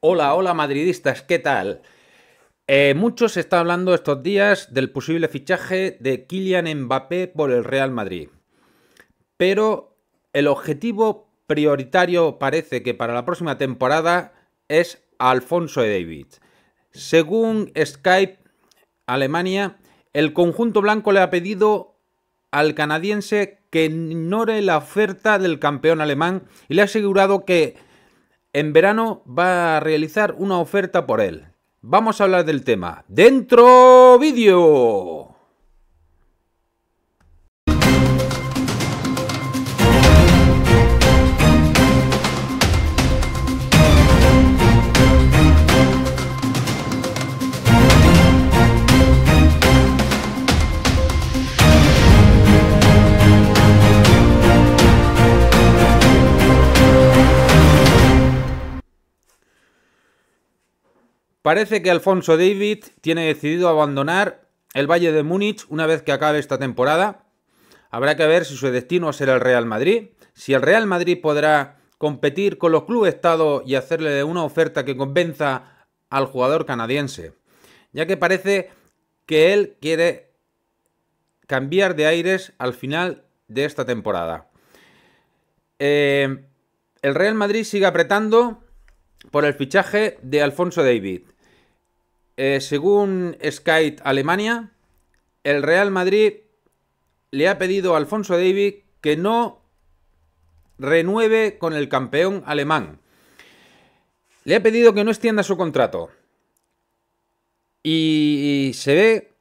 Hola, hola madridistas, ¿qué tal? Eh, muchos mucho se está hablando estos días del posible fichaje de Kylian Mbappé por el Real Madrid. Pero el objetivo prioritario parece que para la próxima temporada es Alfonso David. Según Skype Alemania, el conjunto blanco le ha pedido al canadiense que ignore la oferta del campeón alemán y le ha asegurado que en verano va a realizar una oferta por él. Vamos a hablar del tema. ¡Dentro vídeo! Parece que Alfonso David tiene decidido abandonar el Valle de Múnich una vez que acabe esta temporada. Habrá que ver si su destino será el Real Madrid, si el Real Madrid podrá competir con los clubes Estado y hacerle una oferta que convenza al jugador canadiense, ya que parece que él quiere cambiar de aires al final de esta temporada. Eh, el Real Madrid sigue apretando por el fichaje de Alfonso David. Eh, según Sky Alemania, el Real Madrid le ha pedido a Alfonso David que no renueve con el campeón alemán. Le ha pedido que no extienda su contrato. Y se ve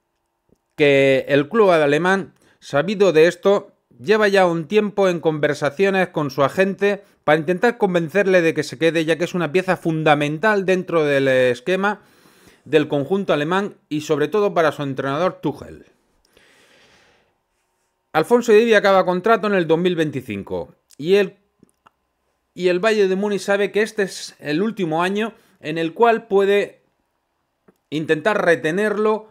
que el club alemán, sabido de esto, lleva ya un tiempo en conversaciones con su agente para intentar convencerle de que se quede, ya que es una pieza fundamental dentro del esquema del conjunto alemán y sobre todo para su entrenador Tuchel. Alfonso Divi acaba contrato en el 2025 y el, y el Valle de Muni sabe que este es el último año en el cual puede intentar retenerlo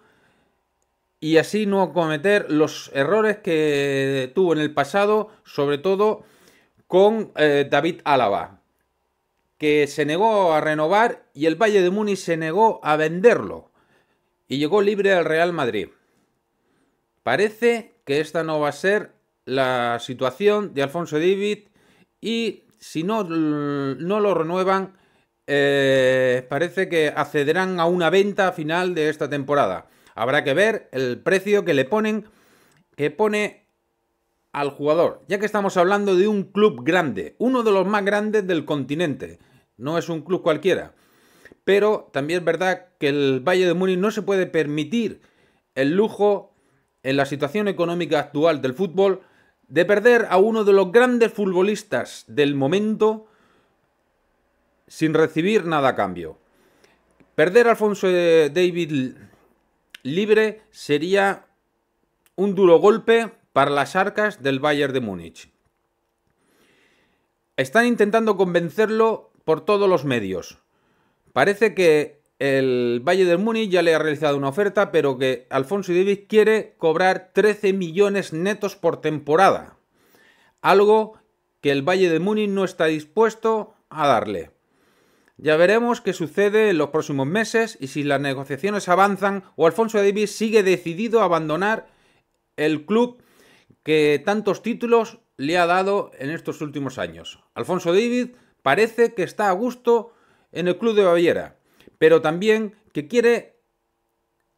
y así no cometer los errores que tuvo en el pasado, sobre todo con eh, David Álava que se negó a renovar y el Valle de Muni se negó a venderlo y llegó libre al Real Madrid. Parece que esta no va a ser la situación de Alfonso David y si no, mm, no lo renuevan, eh, parece que accederán a una venta final de esta temporada. Habrá que ver el precio que le ponen, que pone al jugador, ya que estamos hablando de un club grande, uno de los más grandes del continente. No es un club cualquiera. Pero también es verdad que el Valle de Múnich no se puede permitir el lujo, en la situación económica actual del fútbol, de perder a uno de los grandes futbolistas del momento sin recibir nada a cambio. Perder a Alfonso David libre sería un duro golpe para las arcas del Bayern de Múnich. Están intentando convencerlo por todos los medios. Parece que el Bayern de Múnich ya le ha realizado una oferta, pero que Alfonso David quiere cobrar 13 millones netos por temporada. Algo que el Valle de Múnich no está dispuesto a darle. Ya veremos qué sucede en los próximos meses y si las negociaciones avanzan o Alfonso David sigue decidido a abandonar el club que tantos títulos le ha dado en estos últimos años. Alfonso David parece que está a gusto en el club de Baviera, pero también que quiere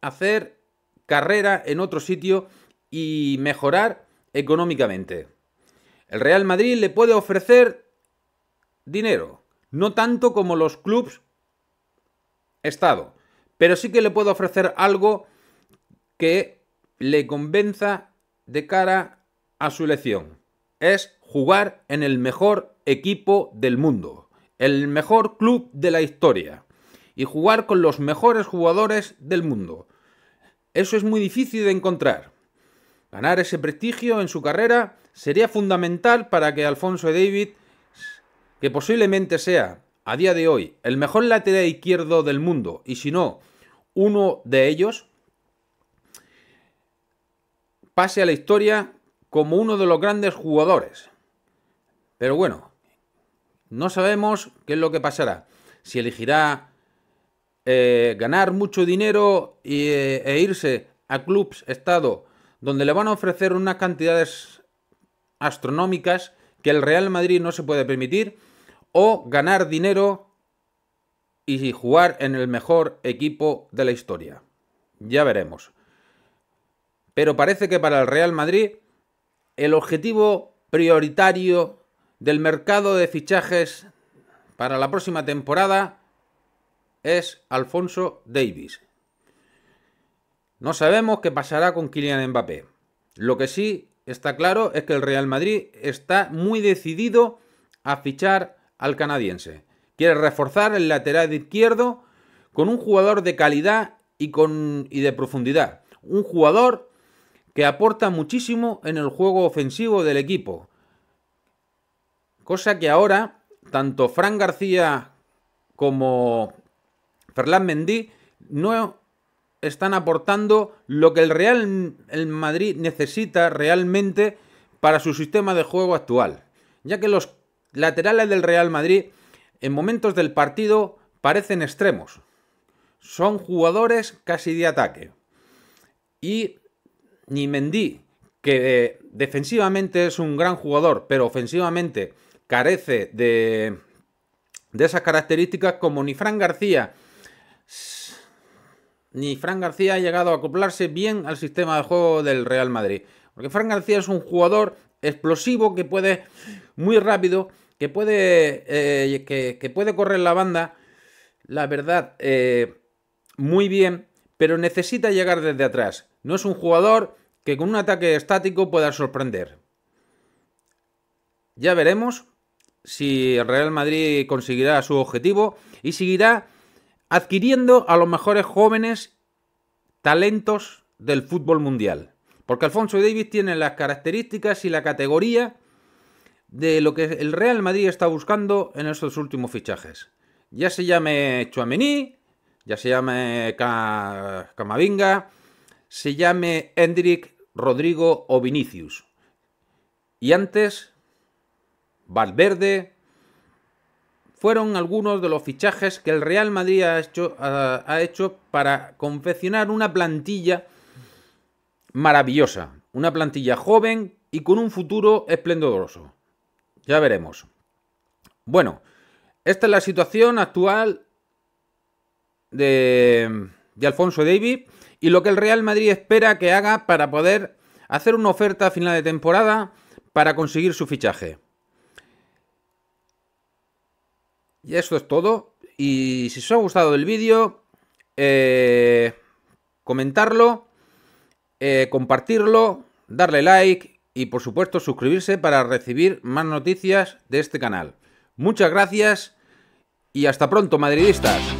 hacer carrera en otro sitio y mejorar económicamente. El Real Madrid le puede ofrecer dinero, no tanto como los clubes Estado, pero sí que le puede ofrecer algo que le convenza de cara a a su elección. Es jugar en el mejor equipo del mundo, el mejor club de la historia y jugar con los mejores jugadores del mundo. Eso es muy difícil de encontrar. Ganar ese prestigio en su carrera sería fundamental para que Alfonso David, que posiblemente sea a día de hoy el mejor lateral izquierdo del mundo, y si no, uno de ellos, pase a la historia como uno de los grandes jugadores. Pero bueno, no sabemos qué es lo que pasará. Si elegirá eh, ganar mucho dinero eh, e irse a clubs, estado, donde le van a ofrecer unas cantidades astronómicas que el Real Madrid no se puede permitir, o ganar dinero y jugar en el mejor equipo de la historia. Ya veremos. Pero parece que para el Real Madrid el objetivo prioritario del mercado de fichajes para la próxima temporada es Alfonso Davis. No sabemos qué pasará con Kylian Mbappé. Lo que sí está claro es que el Real Madrid está muy decidido a fichar al canadiense. Quiere reforzar el lateral izquierdo con un jugador de calidad y, con, y de profundidad. Un jugador que aporta muchísimo en el juego ofensivo del equipo. Cosa que ahora tanto Fran García como Ferland Mendí no están aportando lo que el Real Madrid necesita realmente para su sistema de juego actual, ya que los laterales del Real Madrid en momentos del partido parecen extremos. Son jugadores casi de ataque. Y ni Mendy, que eh, defensivamente es un gran jugador, pero ofensivamente carece de, esas características, como ni Fran García, ni Fran García ha llegado a acoplarse bien al sistema de juego del Real Madrid. Porque Fran García es un jugador explosivo que puede muy rápido, que puede, eh, que, puede correr la banda, la verdad, eh, muy bien, pero necesita llegar desde atrás. No es un jugador que con un ataque estático pueda sorprender. Ya veremos si el Real Madrid conseguirá su objetivo y seguirá adquiriendo a los mejores jóvenes talentos del fútbol mundial. Porque Alfonso Davis tiene las características y la categoría de lo que el Real Madrid está buscando en estos últimos fichajes. Ya se llame Chuamení, ya se llame Camavinga, se llame Hendrik, Rodrigo o Vinicius. Y antes, Valverde, fueron algunos de los fichajes que el Real Madrid ha hecho, para confeccionar una plantilla maravillosa, una plantilla joven y con un futuro esplendoroso. Ya veremos. Bueno, esta es la situación actual de, de Alfonso David y lo que el Real Madrid espera que haga para poder hacer una oferta a final de temporada para conseguir su fichaje. Y eso es todo. Y si os ha gustado el vídeo, eh, comentarlo, eh, compartirlo, darle like y por supuesto suscribirse para recibir más noticias de este canal. Muchas gracias y hasta pronto, madridistas.